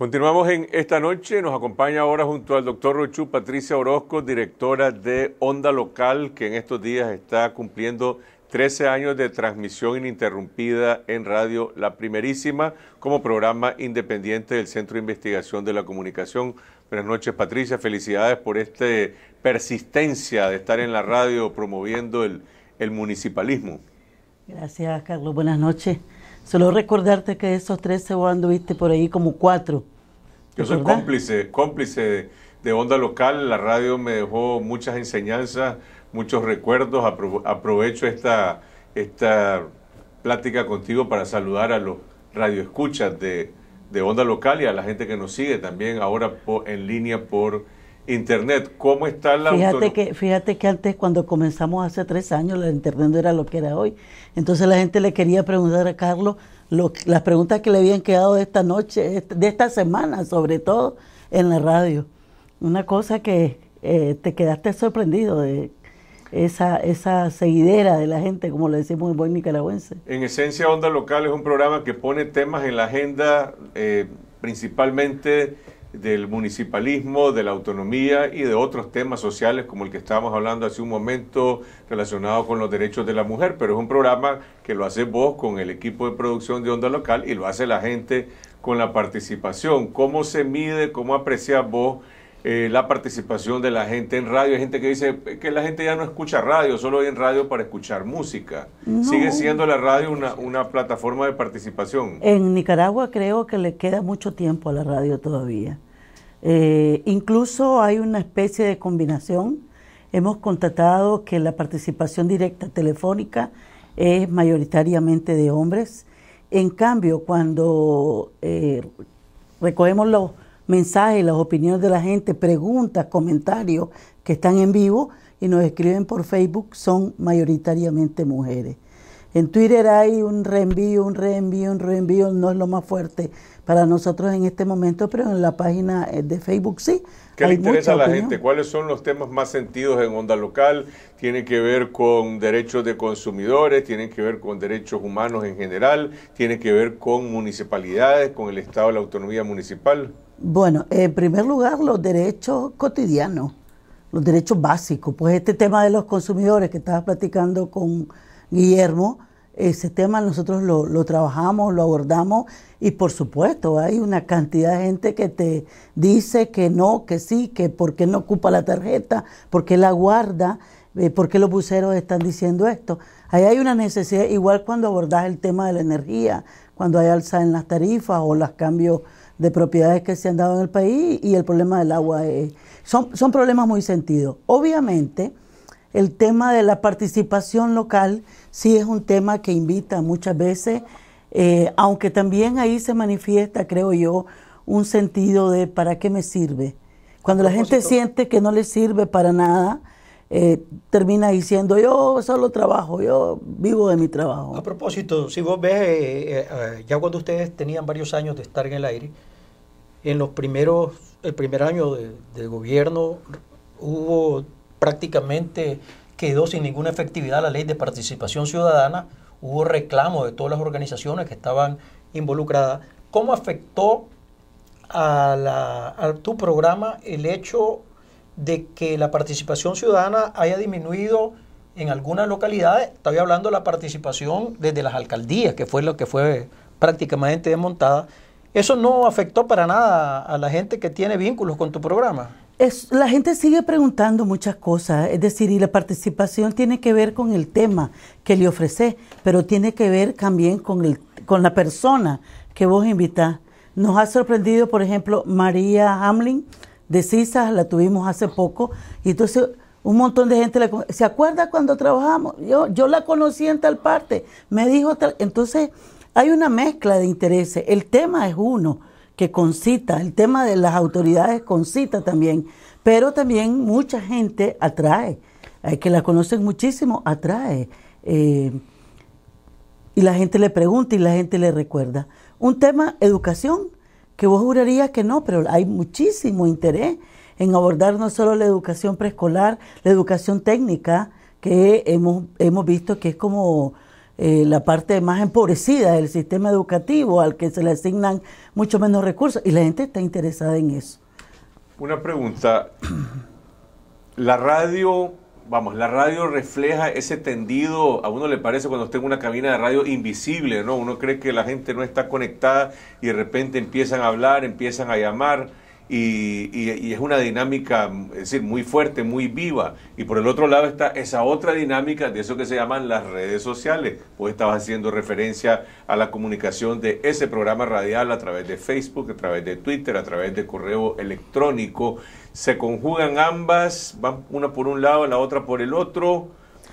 Continuamos en esta noche, nos acompaña ahora junto al doctor Rochú Patricia Orozco, directora de Onda Local, que en estos días está cumpliendo 13 años de transmisión ininterrumpida en radio La Primerísima como programa independiente del Centro de Investigación de la Comunicación. Buenas noches Patricia, felicidades por esta persistencia de estar en la radio promoviendo el municipalismo. Gracias Carlos, buenas noches. Solo recordarte que esos tres se viste, por ahí como cuatro. Yo soy cómplice, cómplice de Onda Local. La radio me dejó muchas enseñanzas, muchos recuerdos. aprovecho esta, esta plática contigo para saludar a los radioescuchas de, de Onda Local y a la gente que nos sigue también ahora en línea por Internet, ¿cómo está la fíjate que Fíjate que antes, cuando comenzamos hace tres años, la Internet no era lo que era hoy. Entonces la gente le quería preguntar a Carlos las preguntas que le habían quedado de esta noche, este, de esta semana, sobre todo en la radio. Una cosa que eh, te quedaste sorprendido de esa, esa seguidera de la gente, como le decimos en buen nicaragüense. En esencia, Onda Local es un programa que pone temas en la agenda eh, principalmente del municipalismo, de la autonomía y de otros temas sociales como el que estábamos hablando hace un momento relacionado con los derechos de la mujer, pero es un programa que lo hace vos con el equipo de producción de Onda Local y lo hace la gente con la participación. ¿Cómo se mide, cómo aprecia vos eh, la participación de la gente en radio. Hay gente que dice que la gente ya no escucha radio, solo hay en radio para escuchar música. ¿Sigue siendo la radio una, plataforma de participación? En Nicaragua creo que le queda mucho tiempo a la radio todavía. Eh, incluso hay una especie de combinación. Hemos constatado que la participación directa telefónica es mayoritariamente de hombres. En cambio, cuando eh, recogemos los mensajes, las opiniones de la gente, preguntas, comentarios que están en vivo y nos escriben por Facebook son mayoritariamente mujeres. En Twitter hay un reenvío, un reenvío, un reenvío, no es lo más fuerte para nosotros en este momento, pero en la página eh, de Facebook sí. ¿Qué le interesa a la gente? ¿Cuáles son los temas más sentidos en onda local? ¿Tiene que ver con derechos de consumidores? ¿Tiene que ver con derechos humanos en general? ¿Tiene que ver con municipalidades, con el Estado, la autonomía municipal? Bueno, en primer lugar, los derechos cotidianos, los derechos básicos. Pues este tema de los consumidores que estabas platicando con Guillermo, ese tema nosotros lo, trabajamos, lo abordamos y por supuesto hay una cantidad de gente que te dice que no, que sí, que por qué no ocupa la tarjeta, por qué la guarda, porque eh, por qué los buceros están diciendo esto. Ahí hay una necesidad, igual cuando abordas el tema de la energía, cuando hay alza en las tarifas o los cambios de propiedades que se han dado en el país y el problema del agua es, son, son problemas muy sentidos. Obviamente, el tema de la participación local sí es un tema que invita muchas veces, eh, aunque también ahí se manifiesta, creo yo, un sentido de ¿para qué me sirve? Cuando la gente siente que no le sirve para nada, eh, termina diciendo yo solo trabajo, yo vivo de mi trabajo. A propósito, si vos ves, eh, ya cuando ustedes tenían varios años de estar en el aire, en los primeros, el primer año del gobierno hubo prácticamente quedó sin ninguna efectividad la ley de participación ciudadana, hubo reclamo de todas las organizaciones que estaban involucradas. ¿Cómo afectó a, a tu programa el hecho de que la participación ciudadana haya disminuido en algunas localidades? Estoy hablando de la participación desde las alcaldías, que fue lo que fue prácticamente desmontada eso no afectó para nada a la gente que tiene vínculos con tu programa. la gente sigue preguntando muchas cosas, es decir, y la participación tiene que ver con el tema que le ofrece pero tiene que ver también con, el, con la persona que vos invitás. Nos ha sorprendido, por ejemplo, María Hamlin de CISA, la tuvimos hace poco, y entonces un montón de gente la, se acuerda cuando trabajamos, yo, yo la conocí en tal parte, me dijo tal, entonces hay una mezcla de intereses. El tema es uno que concita, el tema de las autoridades concita también, pero también mucha gente atrae, hay eh, que la conocen muchísimo, atrae. Eh, y la gente le pregunta y la gente le recuerda. Un tema, educación, que vos jurarías que no, pero hay muchísimo interés en abordar no solo la educación preescolar, la educación técnica, que hemos, hemos visto que es como eh, la parte más empobrecida del sistema educativo, al que se le asignan mucho menos recursos, y la gente está interesada en eso. Una pregunta. La radio, vamos, la radio refleja ese tendido, a uno le parece cuando usted en una cabina de radio invisible, ¿no? Uno cree que la gente no está conectada y de repente empiezan a hablar, empiezan a llamar y, es una dinámica, es decir, muy fuerte, muy viva. Y por el otro lado está esa otra dinámica de eso que se llaman las redes sociales. Vos estabas haciendo referencia a la comunicación de ese programa radial a través de Facebook, a través de Twitter, a través de correo electrónico. Se conjugan ambas, van una por un lado, la otra por el otro.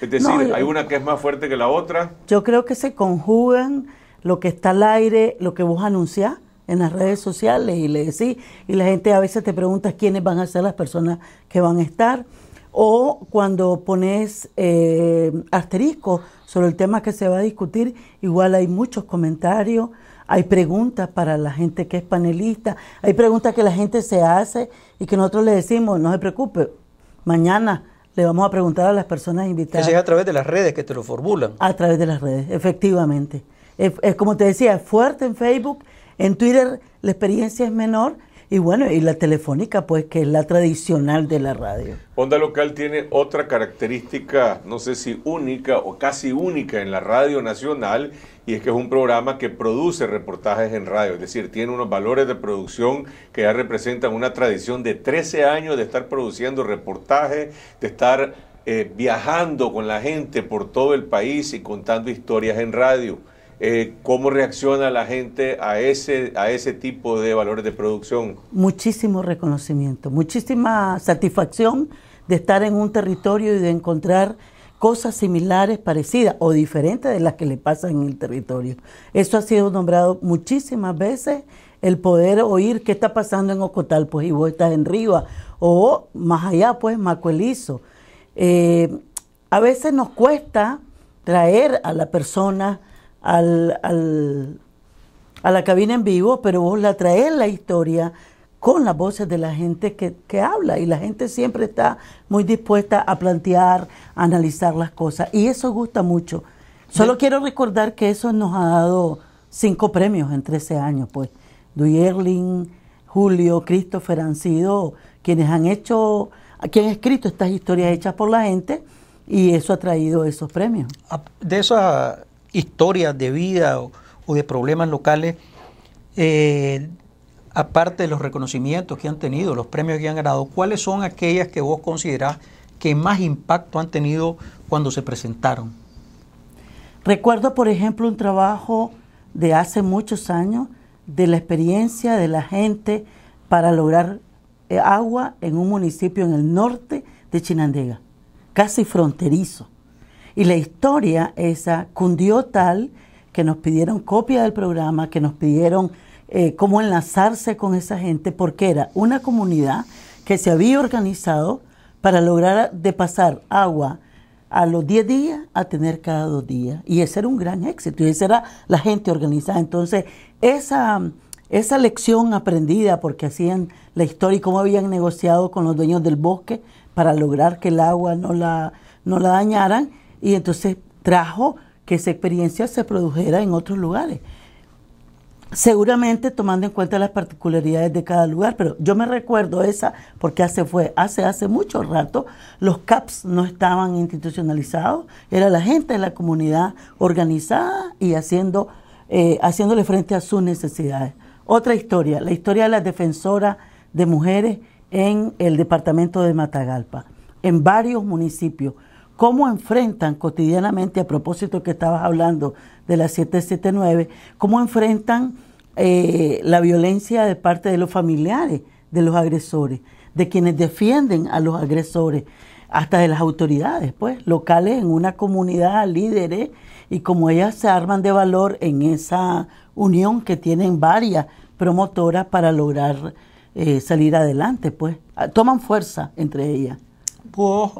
Es decir, hay una que es más fuerte que la otra. Yo creo que se conjugan lo que está al aire, lo que vos anunciás, en las redes sociales y le decís, y la gente a veces te pregunta quiénes van a ser las personas que van a estar, o cuando pones eh, asterisco sobre el tema que se va a discutir, igual hay muchos comentarios, hay preguntas para la gente que es panelista, hay preguntas que la gente se hace y que nosotros le decimos, no se preocupe, mañana le vamos a preguntar a las personas invitadas. es a través de las redes que te lo formulan. A través de las redes, efectivamente. Es, como te decía, fuerte en Facebook en Twitter la experiencia es menor y bueno, y la telefónica pues que es la tradicional de la radio. Onda Local tiene otra característica, no sé si única o casi única en la radio nacional y es que es un programa que produce reportajes en radio, es decir, tiene unos valores de producción que ya representan una tradición de 13 años de estar produciendo reportajes, de estar eh, viajando con la gente por todo el país y contando historias en radio. Eh, ¿Cómo reacciona la gente a ese, a ese tipo de valores de producción? Muchísimo reconocimiento, muchísima satisfacción de estar en un territorio y de encontrar cosas similares, parecidas o diferentes de las que le pasan en el territorio. Eso ha sido nombrado muchísimas veces, el poder oír qué está pasando en Ocotal, pues y vos estás en Riva, o más allá, pues Macuelizo. Eh, a veces nos cuesta traer a la persona al, al, a la cabina en vivo, pero vos la traes la historia con las voces de la gente que, que, habla y la gente siempre está muy dispuesta a plantear, a analizar las cosas y eso gusta mucho. Solo quiero recordar que eso nos ha dado cinco premios en 13 años, pues. Duyerling, Julio, Christopher han sido quienes han hecho, quienes han escrito estas historias hechas por la gente y eso ha traído esos premios. De esa historias de vida o, de problemas locales, eh, aparte de los reconocimientos que han tenido, los premios que han ganado, ¿cuáles son aquellas que vos considerás que más impacto han tenido cuando se presentaron? Recuerdo, por ejemplo, un trabajo de hace muchos años de la experiencia de la gente para lograr eh, agua en un municipio en el norte de Chinandega, casi fronterizo. Y la historia esa cundió tal que nos pidieron copia del programa, que nos pidieron eh, cómo enlazarse con esa gente, porque era una comunidad que se había organizado para lograr de pasar agua a los 10 días a tener cada dos días. Y ese era un gran éxito, y esa era la gente organizada. Entonces, esa, esa lección aprendida, porque hacían la historia y cómo habían negociado con los dueños del bosque para lograr que el agua no la, no la dañaran, y entonces trajo que esa experiencia se produjera en otros lugares. Seguramente tomando en cuenta las particularidades de cada lugar, pero yo me recuerdo esa porque hace fue, hace, hace mucho rato, los CAPS no estaban institucionalizados, era la gente de la comunidad organizada y haciendo, eh, haciéndole frente a sus necesidades. Otra historia, la historia de las defensoras de mujeres en el departamento de Matagalpa, en varios municipios cómo enfrentan cotidianamente, a propósito que estabas hablando de la 779, cómo enfrentan eh, la violencia de parte de los familiares de los agresores, de quienes defienden a los agresores, hasta de las autoridades, pues, locales en una comunidad, líderes, y cómo ellas se arman de valor en esa unión que tienen varias promotoras para lograr eh, salir adelante, pues, toman fuerza entre ellas. Pues,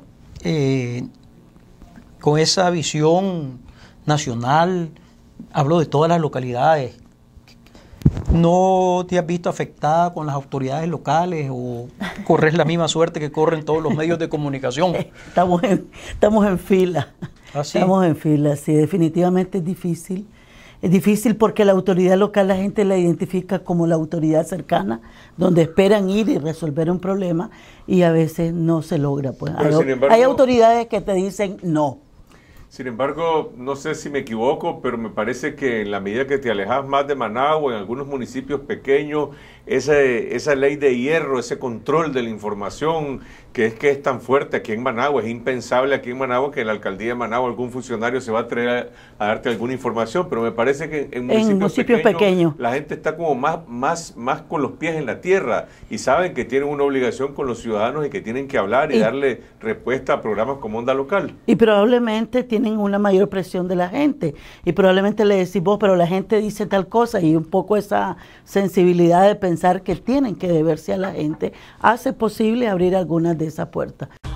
con esa visión nacional, hablo de todas las localidades, ¿No te has visto afectada con las autoridades locales o corres la misma suerte que corren todos los medios de comunicación? Estamos en, estamos en fila. ¿Ah, estamos en fila, sí, definitivamente es difícil. Es difícil porque la autoridad local la gente la identifica como la autoridad cercana, donde esperan ir y resolver un problema y a veces no se logra. Pues. hay autoridades que te dicen no. Sin embargo, no sé si me equivoco, pero me parece que en la medida que te alejas más de Managua, en algunos municipios pequeños, esa ley de hierro, ese control de la información, que es que es tan fuerte aquí en Managua, es impensable aquí en Managua que la alcaldía de Managua algún funcionario se va a traer a, darte alguna información, pero me parece que en, municipios, pequeños, la gente está como más, más, más con los pies en la tierra y saben que tienen una obligación con los ciudadanos y que tienen que hablar y, darle respuesta a programas como Onda Local. Y probablemente tiene una mayor presión de la gente. Y probablemente le decís vos, pero la gente dice tal cosa y un poco esa sensibilidad de pensar que tienen que deberse a la gente hace posible abrir algunas de esas puertas.